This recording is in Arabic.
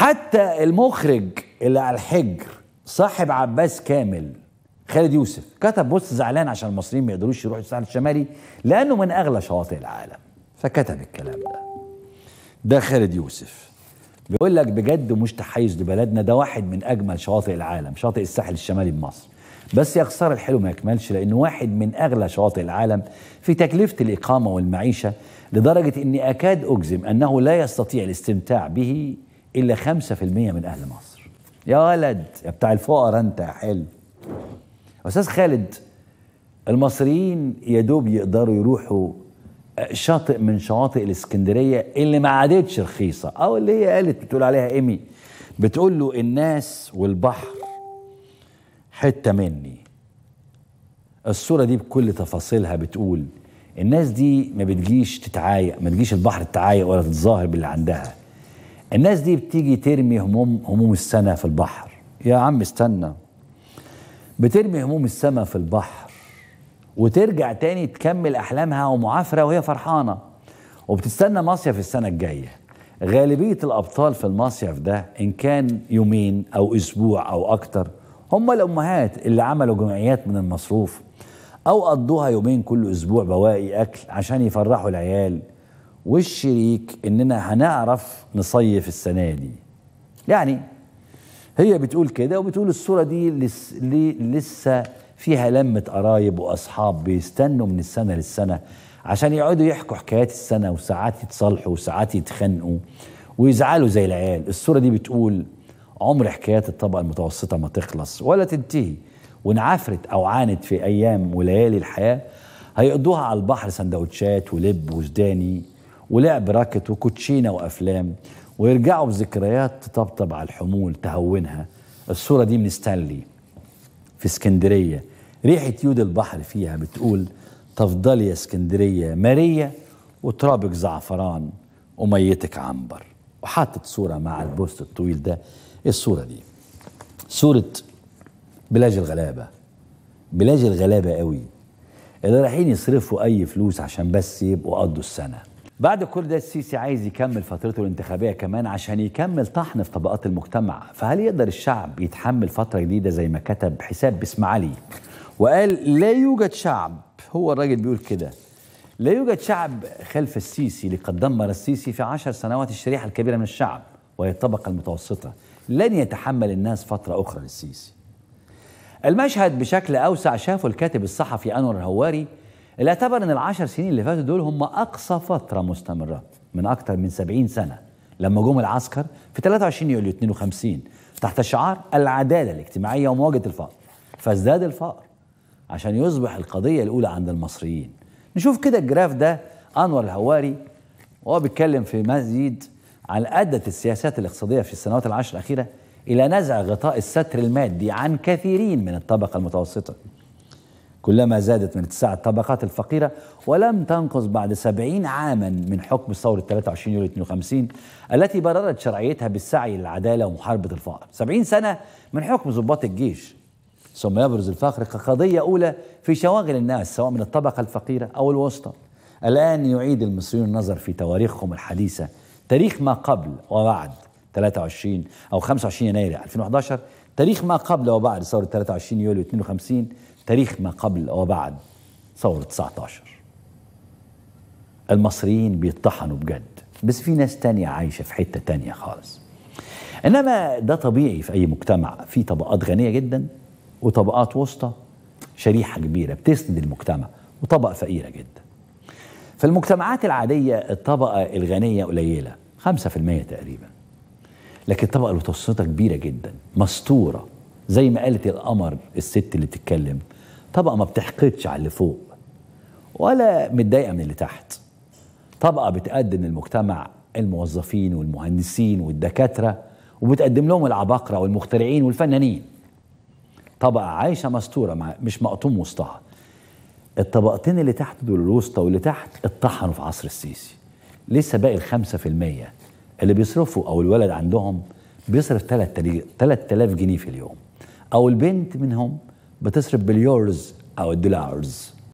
حتى المخرج اللي على الحجر صاحب عباس كامل خالد يوسف كتب بص زعلان عشان المصريين ما يقدروش يروحوا الساحل الشمالي لانه من اغلى شواطئ العالم فكتب الكلام ده ده خالد يوسف بيقول لك بجد مش تحيز لبلدنا ده واحد من اجمل شواطئ العالم شاطئ الساحل الشمالي بمصر بس يا خساره الحلو ما يكملش لانه واحد من اغلى شواطئ العالم في تكلفه الاقامه والمعيشه لدرجه اني اكاد اجزم انه لا يستطيع الاستمتاع به إلا 5% من أهل مصر يا ولد يا بتاع الفقراء أنت يا حلو أستاذ خالد المصريين يا دوب يقدروا يروحوا آه، شاطئ من شواطئ الاسكندريه اللي ما عادتش رخيصه او اللي هي قالت بتقول عليها ايمي بتقول له الناس والبحر حته مني الصوره دي بكل تفاصيلها بتقول الناس دي ما بتجيش تتعايق ما تجيش البحر تتعايق ولا تتظاهر باللي عندها الناس دي بتيجي ترمي هموم هموم السنة في البحر يا عم استنى بترمي هموم السماء في البحر وترجع تاني تكمل أحلامها ومعافرة وهي فرحانة وبتستنى مصيف السنة الجاية غالبية الأبطال في المصيف ده إن كان يومين أو أسبوع أو أكتر هم الأمهات اللي عملوا جمعيات من المصروف أو قضوها يومين كل أسبوع بواقي أكل عشان يفرحوا العيال والشريك اننا هنعرف نصيف السنه دي يعني هي بتقول كده وبتقول الصوره دي لس لسه فيها لمه قرايب واصحاب بيستنوا من السنه للسنه عشان يقعدوا يحكوا حكايات السنه وساعات يتصالحوا وساعات يتخانقوا ويزعلوا زي العيال الصوره دي بتقول عمر حكايات الطبقه المتوسطه ما تخلص ولا تنتهي وانعفرت او عانت في ايام وليالي الحياه هيقضوها على البحر سندوتشات ولب وجداني ولعب راكت وكوتشينة وأفلام ويرجعوا بذكريات تطبطب على الحمول تهونها الصورة دي من ستانلي في اسكندرية ريحة يود البحر فيها بتقول تفضلي يا اسكندرية مارية وترابك زعفران وميتك عنبر وحاطط صورة مع البوست الطويل ده الصورة دي صورة بلاج الغلابة بلاج الغلابة قوي اللي رايحين يصرفوا أي فلوس عشان بس يبقوا قضوا السنة بعد كل ده السيسي عايز يكمل فترته الانتخابيه كمان عشان يكمل طحن في طبقات المجتمع فهل يقدر الشعب يتحمل فتره جديده زي ما كتب حساب باسم علي وقال لا يوجد شعب هو الراجل بيقول كده لا يوجد شعب خلف السيسي لقد دمر السيسي في عشر سنوات الشريحة الكبيرة من الشعب وهي الطبقة المتوسطة لن يتحمل الناس فترة أخرى للسيسي المشهد بشكل أوسع شافه الكاتب الصحفي أنور الهواري اللي اعتبر ان العشر سنين اللي فاتوا دول هم اقصى فتره مستمره من اكثر من 70 سنه لما جم العسكر في 23 يوليو 52 تحت شعار العداله الاجتماعيه ومواجهه الفقر فازداد الفقر عشان يصبح القضيه الاولى عند المصريين نشوف كده الجراف ده انور الهواري وهو بيتكلم في مزيد عن ادت السياسات الاقتصاديه في السنوات العشر الاخيره الى نزع غطاء الستر المادي عن كثيرين من الطبقه المتوسطه كلما زادت من اتساع الطبقات الفقيرة ولم تنقص بعد سبعين عاما من حكم ثورة 23 يوليو 52 التي بررت شرعيتها بالسعي للعدالة ومحاربة الفقر سبعين سنة من حكم ضباط الجيش ثم يبرز الفقر كقضية أولى في شواغل الناس سواء من الطبقة الفقيرة أو الوسطى الآن يعيد المصريون النظر في تواريخهم الحديثة تاريخ ما قبل وبعد 23 أو 25 يناير 2011 تاريخ ما قبل وبعد ثورة 23 يوليو 52 تاريخ ما قبل وبعد ثورة 19 المصريين بيطحنوا بجد بس في ناس تانية عايشة في حتة تانية خالص إنما ده طبيعي في أي مجتمع في طبقات غنية جدا وطبقات وسطى شريحة كبيرة بتسند المجتمع وطبقة فقيرة جدا في المجتمعات العادية الطبقة الغنية قليلة 5% تقريبا لكن الطبقه المتوسطه كبيره جدا مستوره زي ما قالت القمر الست اللي بتتكلم طبقه ما بتحقدش على اللي فوق ولا متضايقه من اللي تحت طبقه بتقدم للمجتمع الموظفين والمهندسين والدكاتره وبتقدم لهم العباقره والمخترعين والفنانين طبقه عايشه مستوره مع مش مقطوم وسطها الطبقتين اللي تحت دول الوسطى واللي تحت اتطحنوا في عصر السيسي لسه باقي الخمسة في المية اللي بيصرفوا او الولد عندهم بيصرف 3000 جنيه في اليوم او البنت منهم بتصرف باليورز او الدولارز